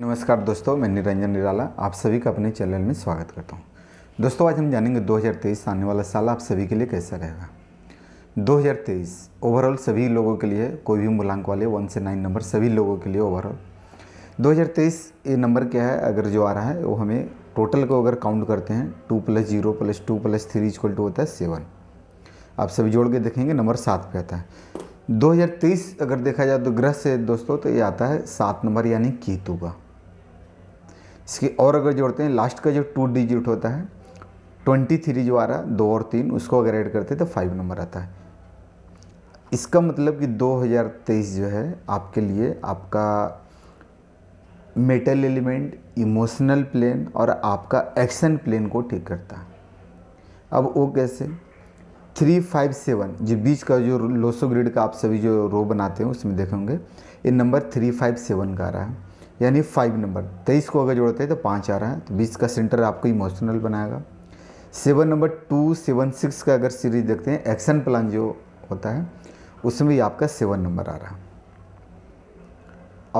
नमस्कार दोस्तों मैं निरंजन निराला आप सभी का अपने चैनल में स्वागत करता हूं। दोस्तों आज हम जानेंगे 2023 आने वाला साल आप सभी के लिए कैसा रहेगा 2023 ओवरऑल सभी लोगों के लिए कोई भी मूलांक वाले वन से नाइन नंबर सभी लोगों के लिए ओवरऑल 2023 ये नंबर क्या है अगर जो आ रहा है वो हमें टोटल को अगर काउंट करते हैं two plus zero plus two plus three equal to होता है सेवन आप सभी जोड़ के देखेंगे नंबर सात पे आता है 2023 अगर देखा जाए तो ग्रह से दोस्तों तो ये आता है सात नंबर यानी केतु का इसकी और अगर जोड़ते हैं लास्ट का जो टू डिजिट होता है ट्वेंटी थ्री जो आ रहा है दो और तीन उसको अगर ऐड करते हैं तो फाइव नंबर आता है इसका मतलब कि 2023 जो है आपके लिए आपका मेटल एलिमेंट इमोशनल प्लेन और आपका एक्शन प्लेन को ठीक करता है अब वो कैसे थ्री फाइव सेवन जो बीच का जो लोसो ग्रिड का आप सभी जो रो बनाते हैं उसमें देखेंगे ये नंबर थ्री फाइव सेवन का आ रहा है यानी फाइव नंबर तेईस को अगर जोड़ते हैं तो पाँच आ रहा है तो बीस का सेंटर आपको इमोशनल बनाएगा seven number two seven six का अगर सीरीज देखते हैं एक्शन प्लान जो होता है उसमें भी आपका सेवन नंबर आ रहा है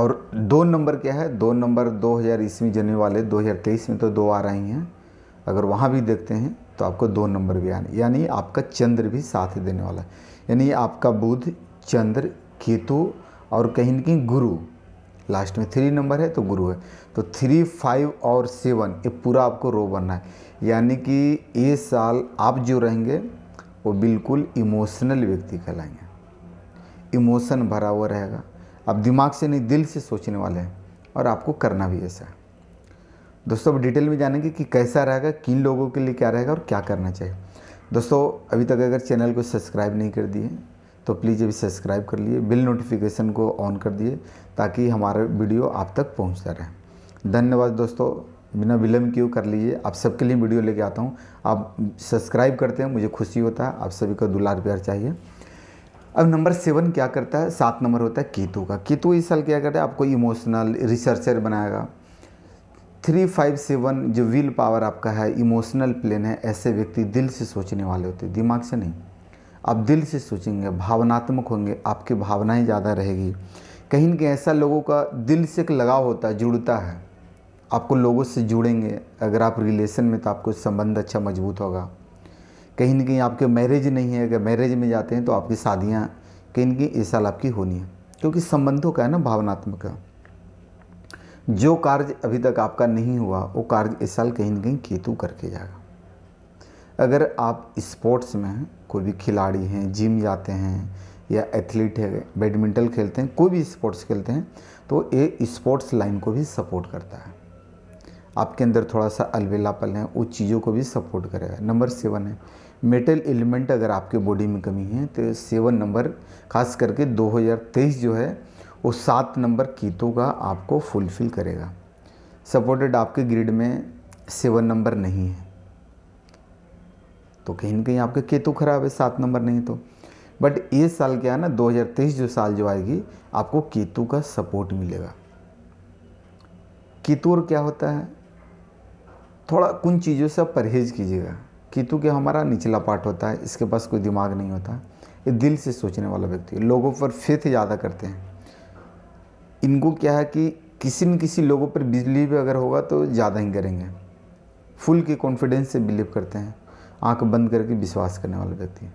और दो नंबर क्या है दो नंबर दो हज़ार ईस्वी जन्मे वाले दो हज़ार तेईस में तो दो आ रही हैं अगर वहाँ भी देखते हैं तो आपको दो नंबर भी आने यानी आपका चंद्र भी साथ देने वाला है यानी आपका बुध चंद्र केतु और कहीं ना कहीं गुरु लास्ट में थ्री नंबर है तो गुरु है तो थ्री फाइव और सेवन ये पूरा आपको रो बनना है यानी कि ये साल आप जो रहेंगे वो बिल्कुल इमोशनल व्यक्ति कहलाएंगे इमोशन भरा हुआ रहेगा आप दिमाग से नहीं दिल से सोचने वाले हैं और आपको करना भी ऐसा है दोस्तों अब डिटेल में जानेंगे कि कैसा रहेगा किन लोगों के लिए क्या रहेगा और क्या करना चाहिए दोस्तों अभी तक अगर चैनल को सब्सक्राइब नहीं कर दिए तो प्लीज़ अभी सब्सक्राइब कर लिए बिल नोटिफिकेशन को ऑन कर दिए ताकि हमारा वीडियो आप तक पहुँचता रहे धन्यवाद दोस्तों बिना विलम्ब क्यों कर लीजिए आप सबके लिए वीडियो लेके आता हूँ आप सब्सक्राइब करते हैं मुझे खुशी होता है आप सभी का दुलार प्यार चाहिए अब नंबर सेवन क्या करता है सात नंबर होता है केतु का केतु इस साल क्या करता है आपको इमोशनल रिसर्चर बनाएगा थ्री फाइव सेवन जो विल पावर आपका है इमोशनल प्लेन है ऐसे व्यक्ति दिल से सोचने वाले होते दिमाग से नहीं आप दिल से सोचेंगे भावनात्मक होंगे आपकी भावनाएं ज़्यादा रहेगी कहीं ना कहीं ऐसा लोगों का दिल से एक लगाव होता है जुड़ता है आपको लोगों से जुड़ेंगे अगर आप रिलेशन में तो आपको संबंध अच्छा मजबूत होगा कहीं ना कहीं आपके मैरिज नहीं है अगर मैरिज में जाते हैं तो आपकी शादियाँ कहीं ना कहीं इस साल आपकी होनी है क्योंकि संबंधों का है ना भावनात्मक है जो कार्य अभी तक आपका नहीं हुआ वो कार्य इस साल कहीं ना कहीं केतु करके जाएगा अगर आप स्पोर्ट्स में हैं कोई भी खिलाड़ी हैं जिम जाते हैं या एथलीट है बैडमिंटन खेलते हैं कोई भी स्पोर्ट्स खेलते हैं तो ये स्पोर्ट्स लाइन को भी सपोर्ट करता है आपके अंदर थोड़ा सा पल है उस चीज़ों को भी सपोर्ट करेगा नंबर सेवन है मेटल एलिमेंट अगर आपके बॉडी में कमी है तो सेवन नंबर खास करके 2023 जो है वो सात नंबर कीतों का आपको फुलफिल करेगा सपोर्टेड आपके ग्रिड में सेवन नंबर नहीं है तो कहीं ना कहीं आपके केतु खराब है सात नंबर नहीं तो बट इस साल क्या है ना 2023 जो साल जो आएगी आपको केतु का सपोर्ट मिलेगा केतु और क्या होता है थोड़ा कुछ चीज़ों से परहेज कीजिएगा केतु के हमारा निचला पार्ट होता है इसके पास कोई दिमाग नहीं होता ये दिल से सोचने वाला व्यक्ति है लोगों पर फेथ ज़्यादा करते हैं इनको क्या है कि किसी न किसी लोगों पर बिजली भी अगर होगा तो ज़्यादा ही करेंगे फुल के कॉन्फिडेंस से बिलीव करते हैं आंख बंद करके विश्वास करने वाला व्यक्ति है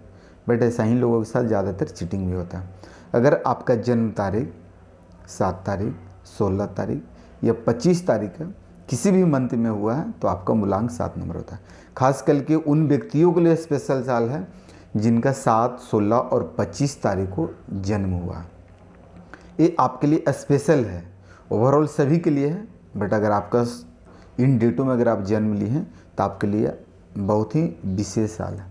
बट ऐसा ही लोगों के साथ ज़्यादातर चीटिंग भी होता है अगर आपका जन्म तारीख सात तारीख सोलह तारीख या पच्चीस तारीख का किसी भी मंथ में हुआ है तो आपका मूलांक सात नंबर होता है खास करके उन व्यक्तियों के लिए स्पेशल साल है जिनका सात सोलह और पच्चीस तारीख को जन्म हुआ ये आपके लिए स्पेशल है ओवरऑल सभी के लिए है बट अगर आपका इन डेटों में अगर आप जन्म लिए हैं तो आपके लिए बहुत ही विशेष साल है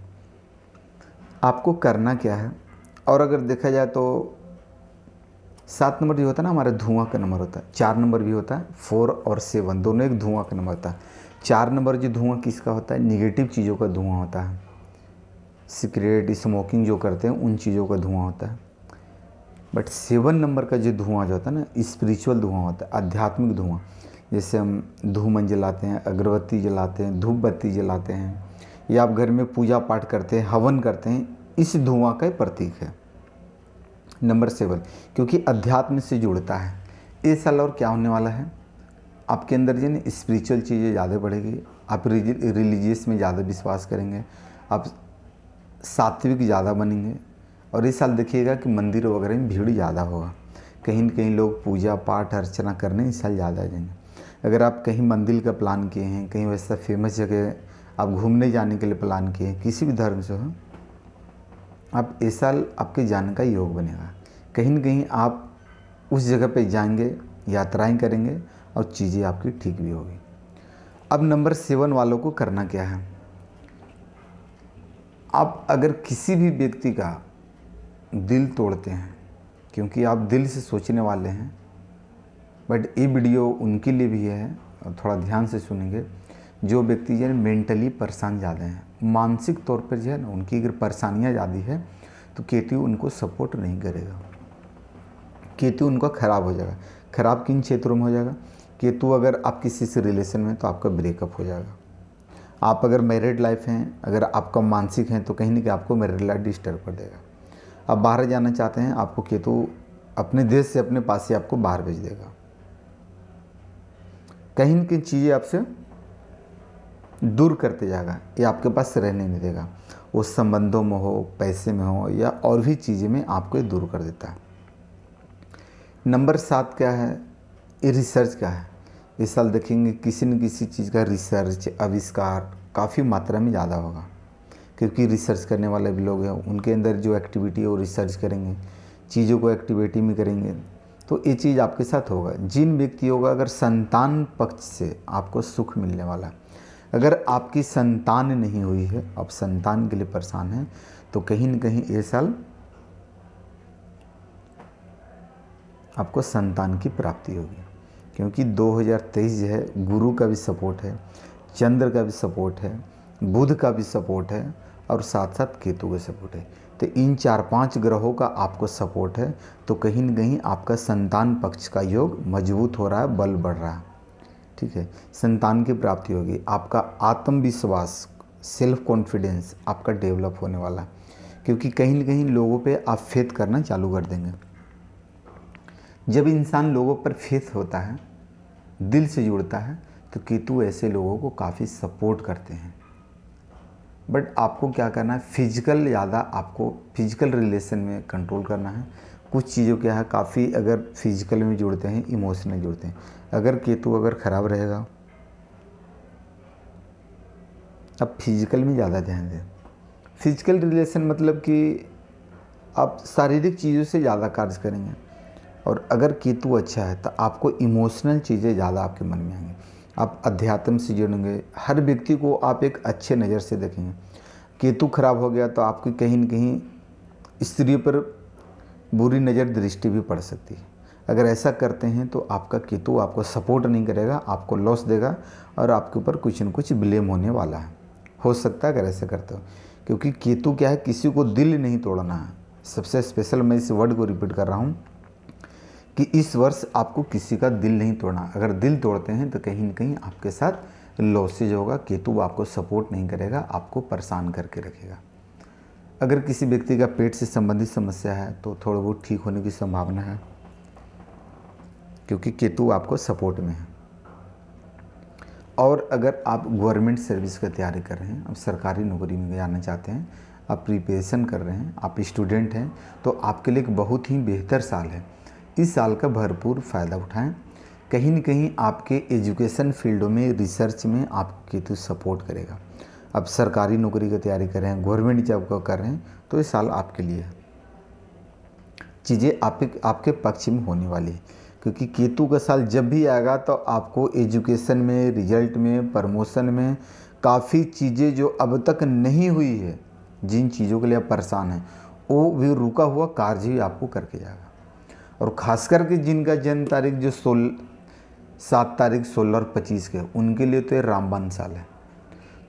आपको करना क्या है और अगर देखा जाए तो सात नंबर जो होता है ना हमारे धुआं का नंबर होता है चार नंबर भी होता है फोर और सेवन दोनों एक धुआं का नंबर होता है चार नंबर जो धुआं किसका होता है निगेटिव चीज़ों का धुआं होता है सिगरेट स्मोकिंग जो करते हैं उन चीज़ों का धुआं होता है बट सेवन नंबर का जो धुआं जो होता है ना स्पिरिचुअल धुआं होता है आध्यात्मिक धुआं जैसे हम धूमन जलाते हैं अगरबत्ती जलाते हैं धूप बत्ती जलाते हैं या आप घर में पूजा पाठ करते हैं हवन करते हैं इस धुआं का प्रतीक है नंबर सेवन क्योंकि अध्यात्म से जुड़ता है इस साल और क्या होने वाला है आपके अंदर जो ना स्पिरिचुअल चीज़ें ज़्यादा बढ़ेगी आप रिलीजियस में ज़्यादा विश्वास करेंगे आप सात्विक ज़्यादा बनेंगे और इस साल देखिएगा कि मंदिर वगैरह में भीड़ ज़्यादा होगा कहीं न कहीं लोग पूजा पाठ अर्चना करने इस साल ज़्यादा जाएंगे अगर आप कहीं मंदिर का प्लान किए हैं कहीं वैसा फेमस जगह आप घूमने जाने के लिए प्लान किए हैं किसी भी धर्म से हो आप इस साल आपके जाने का योग बनेगा कहीं ना कहीं आप उस जगह पे जाएंगे यात्राएं करेंगे और चीज़ें आपकी ठीक भी होगी अब नंबर सेवन वालों को करना क्या है आप अगर किसी भी व्यक्ति का दिल तोड़ते हैं क्योंकि आप दिल से सोचने वाले हैं बट ये वीडियो उनके लिए भी है थोड़ा ध्यान से सुनेंगे जो व्यक्ति जो है मेंटली परेशान ज़्यादा हैं मानसिक तौर पर जो है ना उनकी अगर परेशानियाँ ज़्यादा है तो केतु उनको सपोर्ट नहीं करेगा केतु उनका ख़राब हो जाएगा ख़राब किन क्षेत्रों में हो जाएगा केतु अगर आप किसी से रिलेशन में तो आपका ब्रेकअप हो जाएगा आप अगर मैरिड लाइफ हैं अगर आपका मानसिक हैं तो कहीं ना कहीं आपको मैरिड लाइफ डिस्टर्ब कर देगा आप बाहर जाना चाहते हैं आपको केतु अपने देश से अपने पास से आपको बाहर भेज देगा कहीं न कहीं चीज़ें आपसे दूर करते जाएगा या आपके पास रहने नहीं देगा वो संबंधों में हो पैसे में हो या और भी चीज़ें में आपको दूर कर देता है नंबर सात क्या है ये रिसर्च क्या है इस साल देखेंगे किसी न किसी चीज़ का रिसर्च आविष्कार काफ़ी मात्रा में ज़्यादा होगा क्योंकि रिसर्च करने वाले भी लोग हैं उनके अंदर जो एक्टिविटी है वो रिसर्च करेंगे चीज़ों को एक्टिविटी में करेंगे तो ये चीज़ आपके साथ होगा जिन व्यक्तियों का अगर संतान पक्ष से आपको सुख मिलने वाला है अगर आपकी संतान नहीं हुई है आप संतान के लिए परेशान हैं तो कहीं ना कहीं ये साल आपको संतान की प्राप्ति होगी क्योंकि 2023 जो है गुरु का भी सपोर्ट है चंद्र का भी सपोर्ट है बुध का भी सपोर्ट है और साथ साथ केतु का सपोर्ट है तो इन चार पांच ग्रहों का आपको सपोर्ट है तो कहीं ना कहीं आपका संतान पक्ष का योग मजबूत हो रहा है बल बढ़ रहा है ठीक है संतान की प्राप्ति होगी आपका आत्मविश्वास सेल्फ कॉन्फिडेंस आपका डेवलप होने वाला है क्योंकि कहीं ना कहीं लोगों पे आप फेथ करना चालू कर देंगे जब इंसान लोगों पर फेथ होता है दिल से जुड़ता है तो केतु ऐसे लोगों को काफ़ी सपोर्ट करते हैं बट आपको क्या करना है फिजिकल ज़्यादा आपको फिजिकल रिलेशन में कंट्रोल करना है कुछ चीज़ों क्या है काफ़ी अगर फिजिकल में जुड़ते हैं इमोशनल जुड़ते हैं अगर केतु अगर ख़राब रहेगा अब फिजिकल में ज़्यादा ध्यान दें फिजिकल रिलेशन मतलब कि आप शारीरिक चीज़ों से ज़्यादा कार्य करेंगे और अगर केतु अच्छा है तो आपको इमोशनल चीज़ें ज़्यादा आपके मन में आएंगी आप अध्यात्म से जुड़ेंगे हर व्यक्ति को आप एक अच्छे नज़र से देखेंगे केतु खराब हो गया तो आपकी कहीं ना कहीं स्त्री पर बुरी नज़र दृष्टि भी पड़ सकती है अगर ऐसा करते हैं तो आपका केतु आपको सपोर्ट नहीं करेगा आपको लॉस देगा और आपके ऊपर कुछ न कुछ ब्लेम होने वाला है हो सकता है अगर ऐसे करते हो क्योंकि केतु क्या है किसी को दिल नहीं तोड़ना है सबसे स्पेशल मैं इस वर्ड को रिपीट कर रहा हूँ कि इस वर्ष आपको किसी का दिल नहीं तोड़ना अगर दिल तोड़ते हैं तो कहीं ना कहीं आपके साथ लॉसेज होगा केतु आपको सपोर्ट नहीं करेगा आपको परेशान करके रखेगा अगर किसी व्यक्ति का पेट से संबंधित समस्या है तो थोड़ा बहुत ठीक होने की संभावना है क्योंकि केतु आपको सपोर्ट में है और अगर आप गवर्नमेंट सर्विस की तैयारी कर रहे हैं आप सरकारी नौकरी में जाना चाहते हैं आप प्रिपरेशन कर रहे हैं आप स्टूडेंट हैं तो आपके लिए एक बहुत ही बेहतर साल है इस साल का भरपूर फ़ायदा उठाएं कहीं ना कहीं आपके एजुकेशन फील्डों में रिसर्च में आपके तो सपोर्ट करेगा अब सरकारी नौकरी की तैयारी कर रहे हैं गवर्नमेंट जॉब का कर रहे हैं तो ये साल आपके लिए है चीज़ें आपके आपके पक्ष में होने वाली है क्योंकि केतु का साल जब भी आएगा तो आपको एजुकेशन में रिजल्ट में प्रमोशन में काफ़ी चीज़ें जो अब तक नहीं हुई है जिन चीज़ों के लिए आप परेशान हैं वो भी रुका हुआ कार्य भी आपको करके जाएगा और ख़ास करके जिनका जन्म तारीख जो सोल सात तारीख सोलह और पच्चीस के उनके लिए तो ये रामबान साल है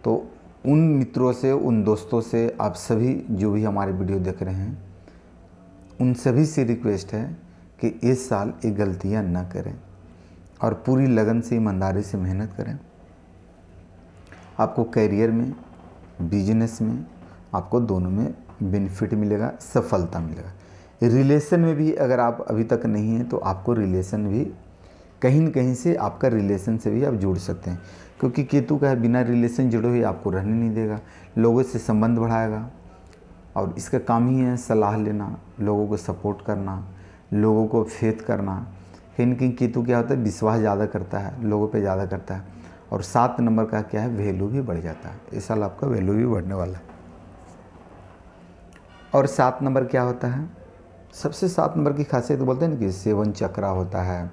तो उन मित्रों से उन दोस्तों से आप सभी जो भी हमारे वीडियो देख रहे हैं उन सभी से रिक्वेस्ट है कि इस साल ये गलतियां ना करें और पूरी लगन से ईमानदारी से मेहनत करें आपको करियर में बिजनेस में आपको दोनों में बेनिफिट मिलेगा सफलता मिलेगा रिलेशन में भी अगर आप अभी तक नहीं हैं तो आपको रिलेशन भी कहीं न कहीं से आपका रिलेशन से भी आप जुड़ सकते हैं क्योंकि केतु का है बिना रिलेशन जुड़े हुए आपको रहने नहीं देगा लोगों से संबंध बढ़ाएगा और इसका काम ही है सलाह लेना लोगों को सपोर्ट करना लोगों को फेथ करना कहीं ना कहीं केतु क्या होता है विश्वास ज़्यादा करता है लोगों पे ज़्यादा करता है और सात नंबर का क्या है वैल्यू भी बढ़ जाता है इस साल आपका वैल्यू भी बढ़ने वाला है और सात नंबर क्या होता है सबसे सात नंबर की खासियत बोलते हैं ना कि सेवन चक्रा होता है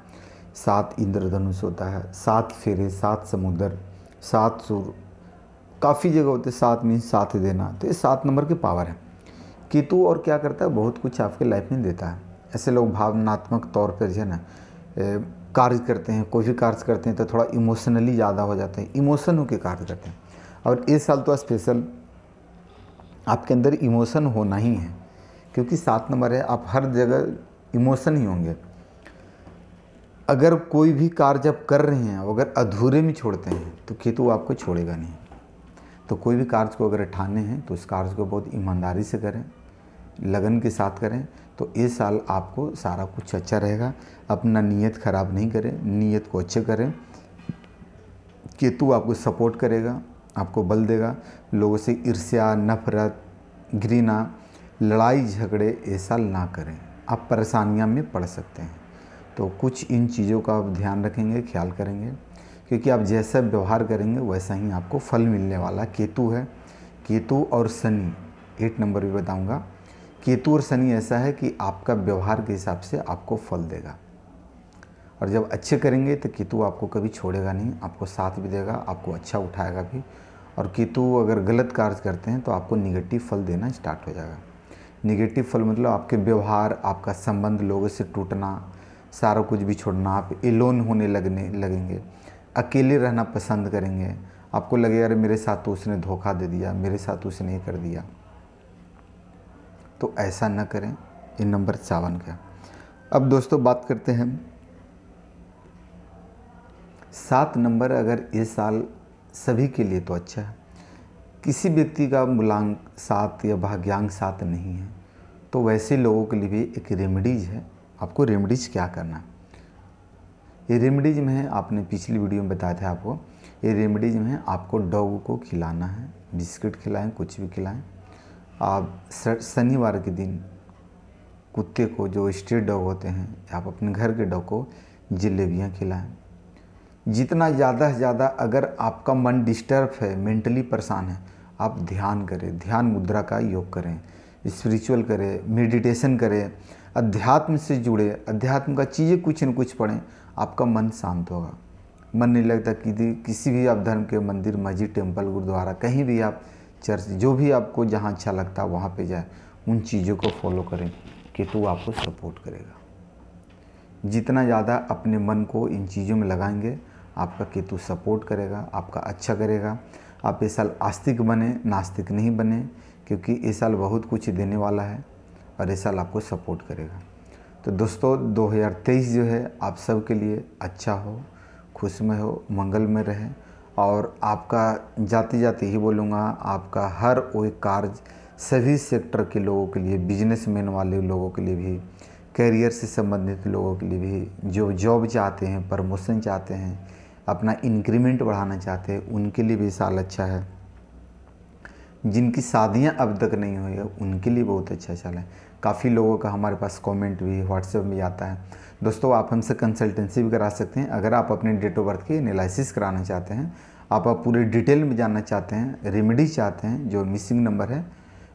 सात इंद्रधनुष होता है सात फेरे सात समुद्र सात सूर काफ़ी जगह होते हैं सात मीन साथ देना तो ये सात नंबर की पावर है केतु और क्या करता है बहुत कुछ आपके लाइफ में देता है ऐसे लोग भावनात्मक तौर पर जो है ना कार्य करते हैं कोई भी कार्य करते हैं तो थोड़ा इमोशनली ज़्यादा हो जाते हैं इमोशन होकर कार्य करते हैं और इस साल तो स्पेशल आपके अंदर इमोशन होना ही है क्योंकि सात नंबर है आप हर जगह इमोशन ही होंगे अगर कोई भी कार्य जब कर रहे हैं अगर अधूरे में छोड़ते हैं तो केतु आपको छोड़ेगा नहीं तो कोई भी कार्य को अगर ठाने हैं तो उस कार्य को बहुत ईमानदारी से करें लगन के साथ करें तो इस साल आपको सारा कुछ अच्छा रहेगा अपना नीयत ख़राब नहीं करें नीयत को अच्छे करें केतु आपको सपोर्ट करेगा आपको बल देगा लोगों से ईर्ष्या नफरत घृणा लड़ाई झगड़े ऐसा ना करें आप परेशानियाँ में पड़ सकते हैं तो कुछ इन चीज़ों का आप ध्यान रखेंगे ख्याल करेंगे क्योंकि आप जैसा व्यवहार करेंगे वैसा ही आपको फल मिलने वाला केतु है केतु और शनि एट नंबर भी बताऊंगा केतु और शनि ऐसा है कि आपका व्यवहार के हिसाब से आपको फल देगा और जब अच्छे करेंगे तो केतु आपको कभी छोड़ेगा नहीं आपको साथ भी देगा आपको अच्छा उठाएगा भी और केतु अगर गलत कार्य करते हैं तो आपको निगेटिव फल देना स्टार्ट हो जाएगा निगेटिव फल मतलब आपके व्यवहार आपका संबंध लोगों से टूटना सारा कुछ भी छोड़ना आप एलोन होने लगने लगेंगे अकेले रहना पसंद करेंगे आपको लगे अरे मेरे साथ तो उसने धोखा दे दिया मेरे साथ तो उसने ये कर दिया तो ऐसा न करें ये नंबर सावन का अब दोस्तों बात करते हैं सात नंबर अगर ये साल सभी के लिए तो अच्छा है किसी व्यक्ति का मूलांक सात या भाग्यांक सात नहीं है तो वैसे लोगों के लिए भी एक रेमेडीज़ है आपको रेमेडीज़ क्या करना ये रेमेडीज़ में आपने पिछली वीडियो में बताया था आपको ये रेमेडीज़ में आपको डॉग को खिलाना है बिस्किट खिलाएं कुछ भी खिलाएं आप शनिवार के दिन कुत्ते को जो स्ट्रीट डॉग होते हैं आप अपने घर के डॉग को जलेबियाँ खिलाएं जितना ज़्यादा से ज़्यादा अगर आपका मन डिस्टर्ब है मेंटली परेशान है आप ध्यान करें ध्यान मुद्रा का योग करें स्पिरिचुअल करें मेडिटेशन करें अध्यात्म से जुड़े अध्यात्म का चीज़ें कुछ न कुछ पढ़ें आपका मन शांत होगा मन नहीं लगता कि किसी भी आप धर्म के मंदिर मस्जिद टेम्पल गुरुद्वारा कहीं भी आप चर्च जो भी आपको जहाँ अच्छा लगता है वहाँ पर जाए उन चीज़ों को फॉलो करें कि तो आपको सपोर्ट करेगा जितना ज़्यादा अपने मन को इन चीज़ों में लगाएंगे आपका केतु सपोर्ट करेगा आपका अच्छा करेगा आप इस साल आस्तिक बने नास्तिक नहीं बने क्योंकि इस साल बहुत कुछ देने वाला है और इस साल आपको सपोर्ट करेगा तो दोस्तों 2023 जो है आप सब के लिए अच्छा हो खुश में हो मंगल में रहें और आपका जाते जाते ही बोलूँगा आपका हर कोई कार्य सभी सेक्टर के लोगों के लिए बिजनेसमैन वाले लोगों के लिए भी करियर से संबंधित लोगों के लिए भी जो जॉब चाहते हैं प्रमोशन चाहते हैं अपना इंक्रीमेंट बढ़ाना चाहते हैं उनके लिए भी साल अच्छा है जिनकी शादियाँ अब तक नहीं हुई है उनके लिए बहुत अच्छा चल है काफ़ी लोगों का हमारे पास कमेंट भी व्हाट्सएप भी आता है दोस्तों आप हमसे कंसल्टेंसी भी करा सकते हैं अगर आप अपने डेट ऑफ बर्थ की एनालिसिस कराना चाहते हैं आप, आप पूरे डिटेल में जानना चाहते हैं रेमेडी चाहते हैं जो मिसिंग नंबर है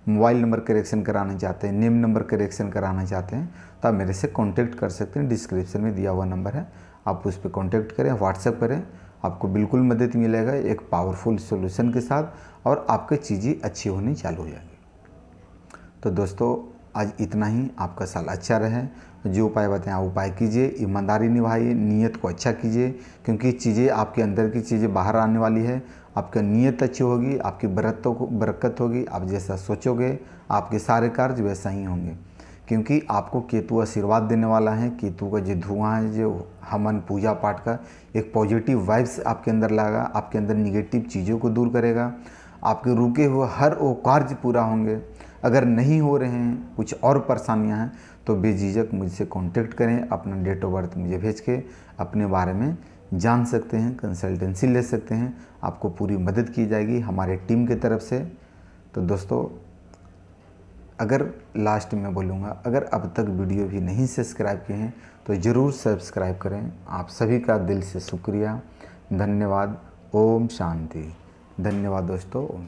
मोबाइल नंबर करेक्शन कराना चाहते हैं नेम नंबर करेक्शन कराना चाहते हैं तो आप मेरे से कॉन्टैक्ट कर सकते हैं डिस्क्रिप्शन में दिया हुआ नंबर है आप उस पर कॉन्टैक्ट करें व्हाट्सएप करें आपको बिल्कुल मदद मिलेगा एक पावरफुल सॉल्यूशन के साथ और आपकी चीज़ें अच्छी होनी चालू हो जाएगी तो दोस्तों आज इतना ही आपका साल अच्छा रहे जो उपाय बताएं आप उपाय कीजिए ईमानदारी निभाइए नीयत को अच्छा कीजिए क्योंकि चीज़ें आपके अंदर की चीज़ें बाहर आने वाली है आपका नीयत अच्छी होगी आपकी बरतों को बरकत होगी आप जैसा सोचोगे आपके सारे कार्य वैसा ही होंगे क्योंकि आपको केतु आशीर्वाद देने वाला है केतु का जो धुआं है जो हमन पूजा पाठ का एक पॉजिटिव वाइब्स आपके अंदर लाएगा आपके अंदर निगेटिव चीज़ों को दूर करेगा आपके रुके हुए हर वो कार्य पूरा होंगे अगर नहीं हो रहे हैं कुछ और परेशानियां हैं तो बेझिझक मुझसे कांटेक्ट करें अपना डेट ऑफ बर्थ मुझे भेज के अपने बारे में जान सकते हैं कंसल्टेंसी ले सकते हैं आपको पूरी मदद की जाएगी हमारे टीम की तरफ से तो दोस्तों अगर लास्ट में बोलूँगा अगर अब तक वीडियो भी नहीं सब्सक्राइब किए हैं तो ज़रूर सब्सक्राइब करें आप सभी का दिल से शुक्रिया धन्यवाद ओम शांति धन्यवाद दोस्तों ओम